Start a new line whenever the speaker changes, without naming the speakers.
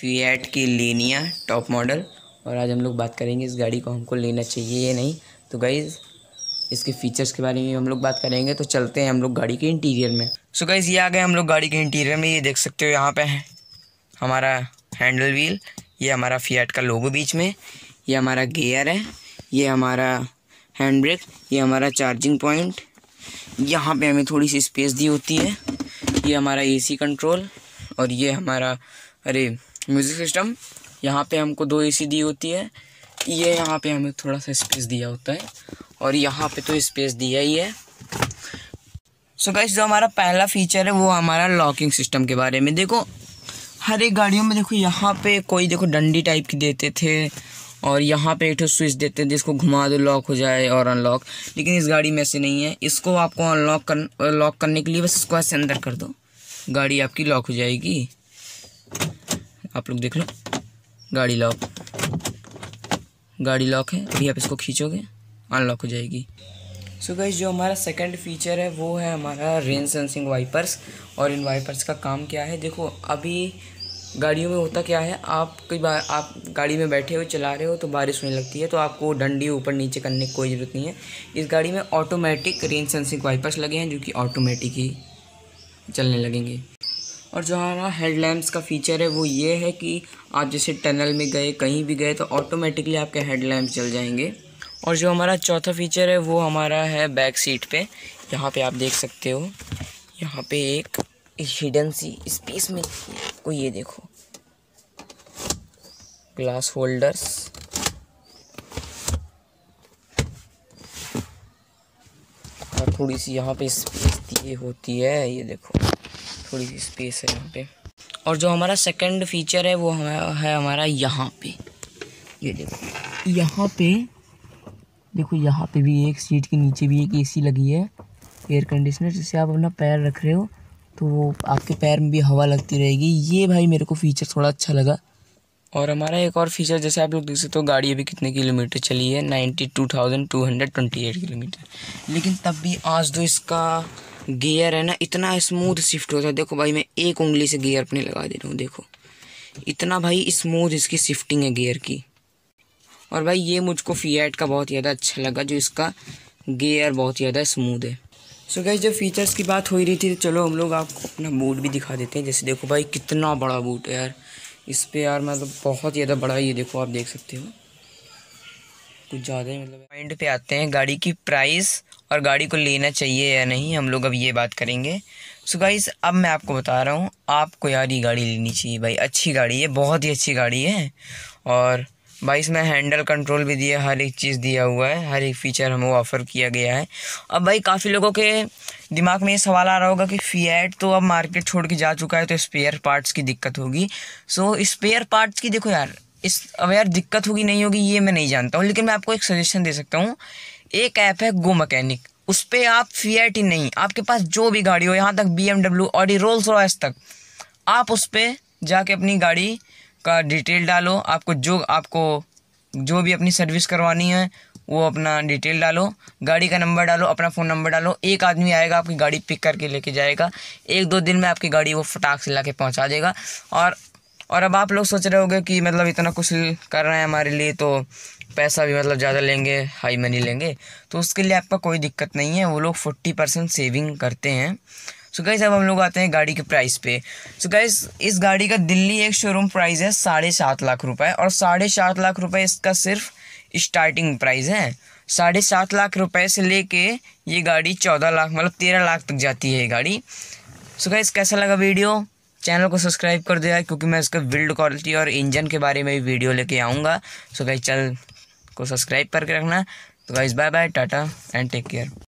fiat की Linnaea top model और आज हम लोग बात करेंगे इस गाड़ी को हमको लेना चाहिए या नहीं तो गाइज़ इसके फीचर्स के बारे में हम लोग बात करेंगे तो चलते हैं हम लोग गाड़ी के इंटीरियर में सो so गाइज़ ये आ गए हम लोग गाड़ी के इंटीरियर में ये देख सकते हो यहाँ पे है हमारा हैंडल व्हील ये हमारा फीएट का लोगो बीच में ये हमारा गेयर है ये हमारा हैंड ब्रेक ये हमारा चार्जिंग पॉइंट यहाँ पे हमें थोड़ी सी स्पेस दी होती है ये हमारा एसी कंट्रोल और ये हमारा अरे म्यूज़िक सिस्टम यहाँ पे हमको दो एसी दी होती है ये यहाँ पे हमें थोड़ा सा स्पेस दिया होता है और यहाँ पे तो स्पेस दिया ही है सो so गाइस जो हमारा पहला फीचर है वो हमारा लॉकिंग सिस्टम के बारे में देखो हर एक गाड़ियों में देखो यहाँ पे कोई देखो डंडी टाइप की देते थे और यहाँ पे एक स्विच देते हैं जिसको घुमा दो लॉक हो जाए और अनलॉक लेकिन इस गाड़ी में ऐसे नहीं है इसको आपको अनलॉक कर लॉक करने के लिए बस इसको ऐसे अंदर कर दो गाड़ी आपकी लॉक हो जाएगी आप लोग देख लो गाड़ी लॉक गाड़ी लॉक है अभी आप इसको खींचोगे अनलॉक हो जाएगी सो so गई जो हमारा सेकंड फीचर है वो है हमारा रेन सेंसिंग वाइपर्स और इन वाइपर्स का काम क्या है देखो अभी गाड़ियों में होता क्या है आप कई बार आप गाड़ी में बैठे हो चला रहे हो तो बारिश होने लगती है तो आपको डंडी ऊपर नीचे करने की कोई ज़रूरत नहीं है इस गाड़ी में ऑटोमेटिक रेन सेंसिंग वाइपर्स लगे हैं जो कि ऑटोमेटिक ही चलने लगेंगे और जो हमारा हेडलैम्प्स का फीचर है वो ये है कि आप जैसे टनल में गए कहीं भी गए तो ऑटोमेटिकली आपके हेडलैम्प्स जल जाएंगे और जो हमारा चौथा फीचर है वो हमारा है बैक सीट पे यहाँ पे आप देख सकते हो यहाँ पे एक हिडन सी स्पेस में आपको ये देखो ग्लास होल्डर्स और थोड़ी सी यहाँ पे स्पेस दिए होती है ये देखो थोड़ी सी स्पेस है यहाँ पे और जो हमारा सेकंड फीचर है वो है हमारा यहाँ पे ये देखो यहाँ पे देखो यहाँ पे भी एक सीट के नीचे भी एक एसी लगी है एयर कंडीशनर जिससे आप अपना पैर रख रहे हो तो वो आपके पैर में भी हवा लगती रहेगी ये भाई मेरे को फीचर थोड़ा अच्छा लगा और हमारा एक और फीचर जैसे आप लोग देख सकते हो गाड़ी अभी कितने किलोमीटर चली है ninety two thousand two hundred twenty eight kilometre लेकिन तब भी आज तो इसका गियर है ना इतना स्मूथ शिफ्ट होता है देखो भाई मैं एक उंगली से गियर अपने लगा दे रहा हूँ देखो इतना भाई स्मूथ इसकी शिफ्टिंग है गियर की और भाई ये मुझको फीएट का बहुत ज़्यादा अच्छा लगा जो इसका गियर बहुत ज़्यादा स्मूथ है सो गई जब फीचर्स की बात हो रही थी तो चलो हम लोग आपको अपना बूट भी दिखा देते हैं जैसे देखो भाई कितना बड़ा बूट है यार इस पर यार मतलब बहुत ज़्यादा बड़ा ये देखो आप देख सकते हो कुछ ज़्यादा ही मतलब पॉइंट पे आते हैं गाड़ी की प्राइस और गाड़ी को लेना चाहिए या नहीं हम लोग अब ये बात करेंगे सो गाइस अब मैं आपको बता रहा हूँ आपको यार ये गाड़ी लेनी चाहिए भाई अच्छी गाड़ी है बहुत ही अच्छी गाड़ी है और भाई इसमें हैंडल कंट्रोल भी दिया हर एक चीज़ दिया हुआ है हर एक फ़ीचर हमें ऑफ़र किया गया है अब भाई काफ़ी लोगों के दिमाग में ये सवाल आ रहा होगा कि फीएट तो अब मार्केट छोड़ के जा चुका है तो स्पेयर पार्ट्स की दिक्कत होगी सो स्पेयर पार्ट्स की देखो यार इस अब यार दिक्कत होगी नहीं होगी ये मैं नहीं जानता हूँ लेकिन मैं आपको एक सजेशन दे सकता हूँ एक ऐप है गो मकैनिक उस पर आप फीएटी नहीं आपके पास जो भी गाड़ी हो यहाँ तक बी एमडब्ल्यू और रोल्स रॉयस तक आप उस पर जाके अपनी गाड़ी का डिटेल डालो आपको जो आपको जो भी अपनी सर्विस करवानी है वो अपना डिटेल डालो गाड़ी का नंबर डालो अपना फ़ोन नंबर डालो एक आदमी आएगा आपकी गाड़ी पिक करके लेके जाएगा एक दो दिन में आपकी गाड़ी वो फटाक से ला के पहुँचा देगा और और अब आप लोग सोच रहे होंगे कि मतलब इतना कुछ कर रहे हैं हमारे लिए तो पैसा भी मतलब ज़्यादा लेंगे हाई मनी लेंगे तो उसके लिए आपका कोई दिक्कत नहीं है वो लोग फोर्टी परसेंट सेविंग करते हैं सो गैस अब हम लोग आते हैं गाड़ी के प्राइस पे सो गैस इस गाड़ी का दिल्ली एक शोरूम प्राइस है साढ़े सात लाख रुपए और साढ़े सात लाख रुपए इसका सिर्फ स्टार्टिंग प्राइस है साढ़े सात लाख रुपए से लेके ये गाड़ी चौदह लाख मतलब तेरह लाख तक जाती है ये गाड़ी सो गैस कैसा लगा वीडियो चैनल को सब्सक्राइब कर दिया क्योंकि मैं उसके बिल्ड क्वालिटी और इंजन के बारे में भी वीडियो लेके आऊँगा सो गाइज चैनल को सब्सक्राइब करके रखना तो guys bye bye tata and take care